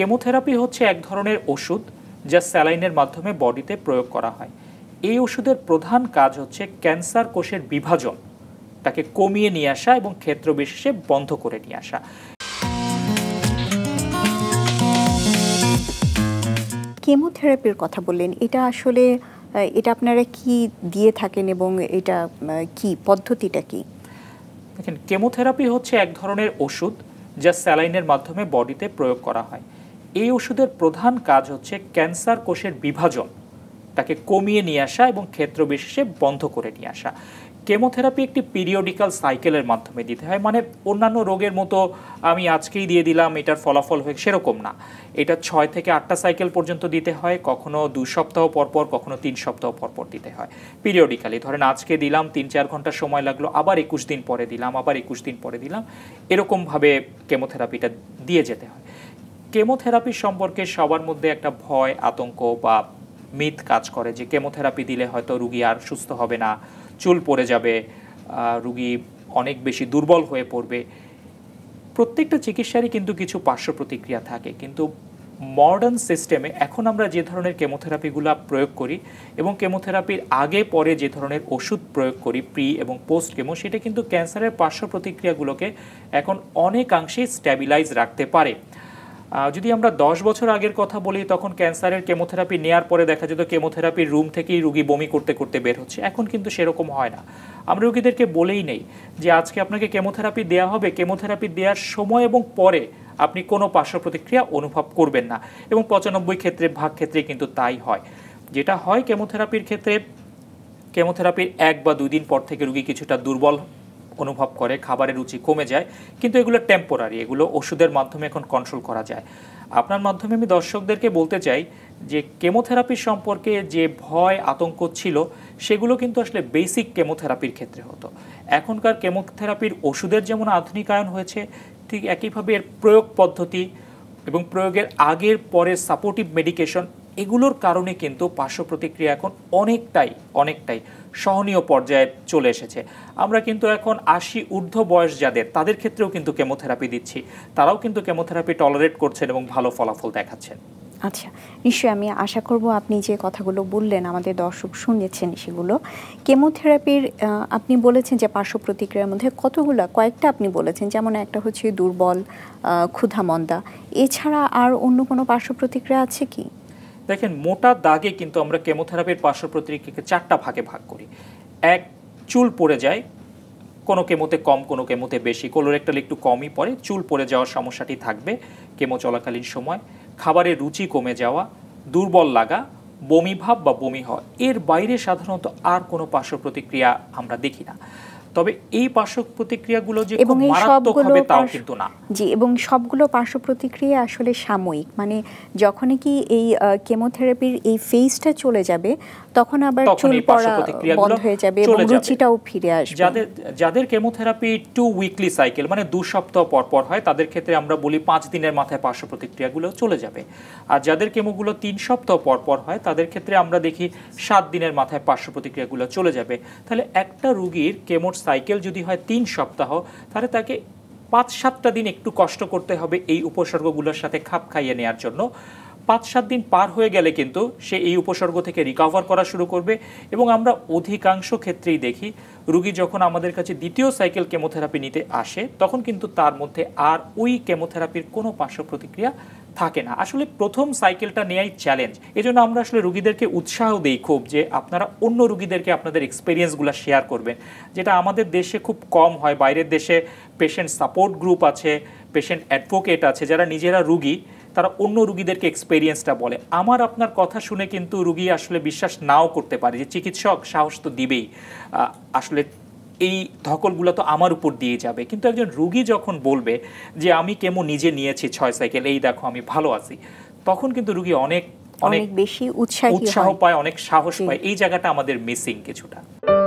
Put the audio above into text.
chemotherapy হচ্ছে এক ধরনের ওষুধ যা স্যালাইনের মাধ্যমে বডিতে প্রয়োগ করা হয় এই ওষুধের প্রধান কাজ হচ্ছে ক্যান্সার কোষের বিভাজন তাকে কমিয়ে নিয়ে আসা এবং ক্ষেত্রবিশেষে বন্ধ করে নিয়ে আসা কেমোথেরাপির কথা বললেন এটা আসলে এটা আপনারা কি দিয়ে থাকেন এবং এটা কি পদ্ধতিটা কি দেখেন কেমোথেরাপি হচ্ছে এক ধরনের ওষুধ যা স্যালাইনের মাধ্যমে বডিতে প্রয়োগ করা হয় এই ওষুধের প্রধান কাজ হচ্ছে ক্যান্সার কোষের বিভাজন তাকে কমিয়ে নিয়ে আসা এবং ক্ষেত্র বিশেষে বন্ধ করে নিয়ে আসা কেমোথেরাপি একটি পিরিয়ডিক্যাল সাইকেলের মাধ্যমে দিতে হয় মানে অন্যান্য রোগের মতো আমি আজকেই দিয়ে দিলাম এটার ফলাফল হয়ে সেরকম না এটা ছয় থেকে আটটা সাইকেল পর্যন্ত দিতে হয় কখনো দু সপ্তাহ পরপর কখনো তিন সপ্তাহ পরপর দিতে হয় পিরিয়ডিক্যালি ধরেন আজকে দিলাম তিন চার ঘন্টা সময় লাগলো আবার একুশ দিন পরে দিলাম আবার একুশ দিন পরে দিলাম এরকমভাবে কেমোথেরাপিটা দিয়ে যেতে হয় কেমোথেরাপি সম্পর্কে সবার মধ্যে একটা ভয় আতঙ্ক বা মিথ কাজ করে যে কেমোথেরাপি দিলে হয়তো রুগী আর সুস্থ হবে না চুল পড়ে যাবে রুগী অনেক বেশি দুর্বল হয়ে পড়বে প্রত্যেকটা চিকিৎসারই কিন্তু কিছু পার্শ্ব প্রতিক্রিয়া থাকে কিন্তু মডার্ন সিস্টেমে এখন আমরা যে ধরনের কেমোথেরাপিগুলো প্রয়োগ করি এবং কেমোথেরাপির আগে পরে যে ধরনের ওষুধ প্রয়োগ করি প্রি এবং পোস্ট কেমো সেটা কিন্তু ক্যান্সারের পার্শ্ব প্রতিক্রিয়াগুলোকে এখন অনেকাংশেই স্ট্যাবিলাইজ রাখতে পারে যদি আমরা দশ বছর আগের কথা বলি তখন ক্যান্সারের কেমোথেরাপি নেয়ার পরে দেখা যেত কেমোথেরাপির রুম থেকেই রুগী বমি করতে করতে বের হচ্ছে এখন কিন্তু সেরকম হয় না আমরা রুগীদেরকে বলেই নেই যে আজকে আপনাকে কেমোথেরাপি দেওয়া হবে কেমোথেরাপি দেওয়ার সময় এবং পরে আপনি কোনো পার্শ্ব প্রতিক্রিয়া অনুভব করবেন না এবং পঁচানব্বই ক্ষেত্রে ভাগ ক্ষেত্রে কিন্তু তাই হয় যেটা হয় কেমোথেরাপির ক্ষেত্রে কেমোথেরাপির এক বা দুই দিন পর থেকে রুগী কিছুটা দুর্বল অনুভব করে খাবারের রুচি কমে যায় কিন্তু এগুলো টেম্পোরারি এগুলো ওষুধের মাধ্যমে এখন কন্ট্রোল করা যায় আপনার মাধ্যমে আমি দর্শকদেরকে বলতে চাই যে কেমোথেরাপি সম্পর্কে যে ভয় আতঙ্ক ছিল সেগুলো কিন্তু আসলে বেসিক কেমোথেরাপির ক্ষেত্রে হতো এখনকার কেমোথেরাপির ওষুধের যেমন আধুনিকায়ন হয়েছে ঠিক একইভাবে এর প্রয়োগ পদ্ধতি এবং প্রয়োগের আগের পরে সাপোর্টিভ মেডিকেশন এগুলোর কারণে কিন্তু পার্শ্ব প্রতিক্রিয়া এখন অনেকটাই অনেকটাই সহনীয় পর্যায়ে চলে এসেছে আমরা কিন্তু এখন আশি ঊর্ধ্ব বয়স যাদের তাদের ক্ষেত্রেও কিন্তু কেমোথেরাপি দিচ্ছি তারাও কিন্তু কেমোথেরাপি টলারেট করছেন এবং ভালো ফলাফল দেখাচ্ছেন আচ্ছা নিশ্চয়ই আমি আশা করব আপনি যে কথাগুলো বললেন আমাদের দর্শক শুনেছেন সেগুলো কেমোথেরাপির আপনি বলেছেন যে পার্শ্ব প্রতিক্রিয়ার মধ্যে কতগুলো কয়েকটা আপনি বলেছেন যেমন একটা হচ্ছে দুর্বল ক্ষুধামন্দা এছাড়া আর অন্য কোনো পার্শ্ব প্রতিক্রিয়া আছে কি দেখেন মোটা দাগে কিন্তু আমরা কেমোথেরাপির পার্শ্ব প্রতিক্রিয়াকে চারটা ভাগে ভাগ করি এক চুল পড়ে যায় কোনো কেমোতে কম কোনো কেমোতে বেশি কোলোরেক্টাল একটু কমই পড়ে চুল পড়ে যাওয়ার সমস্যাটি থাকবে কেমো চলাকালীন সময় খাবারের রুচি কমে যাওয়া দুর্বল লাগা বমি ভাব বা বমি হওয়া এর বাইরে সাধারণত আর কোনো পার্শ্ব প্রতিক্রিয়া আমরা দেখি না তবে এই পার্শ্ব প্রতিক্রিয়াগুলো যে এবং মারাত্মক হবে তাও কিন্তু না জি এবং সবগুলো পার্শ্ব প্রতিক্রিয়া আসলে সাময়িক মানে যখনই কি এই কেমোথেরাপির এই ফেজটা চলে যাবে তখন আবার চুল পড়া বন্ধ হয়ে যাবে এবং রুচিটাও ফিরে আসবে যাদের যাদের কেমোথেরাপি টু উইকলি সাইকেল মানে দু সপ্তাহ পর পর হয় তাদের ক্ষেত্রে আমরা বলি পাঁচ দিনের মাথায় পার্শ্ব প্রতিক্রিয়াগুলো চলে যাবে আর যাদের কেমোগুলো তিন সপ্তাহ পর পর হয় তাদের ক্ষেত্রে আমরা দেখি সাত দিনের মাথায় পার্শ্ব প্রতিক্রিয়াগুলো চলে যাবে তাহলে একটা রুগীর কেমোর সাইকেল যদি হয় তিন সপ্তাহ তাহলে তাকে পাঁচ সাতটা দিন একটু কষ্ট করতে হবে এই উপসর্গগুলোর সাথে খাপ খাইয়ে নেওয়ার জন্য পাঁচ সাত দিন পার হয়ে গেলে কিন্তু সে এই উপসর্গ থেকে রিকভার করা শুরু করবে এবং আমরা অধিকাংশ ক্ষেত্রেই দেখি রুগী যখন আমাদের কাছে দ্বিতীয় সাইকেল কেমোথেরাপি নিতে আসে তখন কিন্তু তার মধ্যে আর ওই কেমোথেরাপির কোনো পার্শ্ব প্রতিক্রিয়া থাকে না আসলে প্রথম সাইকেলটা নেয়াই চ্যালেঞ্জ এজন্য আমরা আসলে রুগীদেরকে উৎসাহ দিই খুব যে আপনারা অন্য রুগীদেরকে আপনাদের এক্সপিরিয়েন্সগুলো শেয়ার করবেন যেটা আমাদের দেশে খুব কম হয় বাইরের দেশে পেশেন্ট সাপোর্ট গ্রুপ আছে পেশেন্ট অ্যাডভোকেট আছে যারা নিজেরা রুগী তারা অন্য রুগীদেরকে এক্সপেরিয়েন্সটা বলে আমার আপনার কথা শুনে কিন্তু রুগী আসলে বিশ্বাস নাও করতে পারে যে চিকিৎসক সাহস তো দিবেই আসলে এই ধকলগুলো তো আমার উপর দিয়ে যাবে কিন্তু একজন রুগী যখন বলবে যে আমি কেমন নিজে নিয়েছি ছয় সাইকেল এই দেখো আমি ভালো আছি তখন কিন্তু রুগী অনেক অনেক বেশি উৎসাহ পায় অনেক সাহস পায় এই জায়গাটা আমাদের মিসিং কিছুটা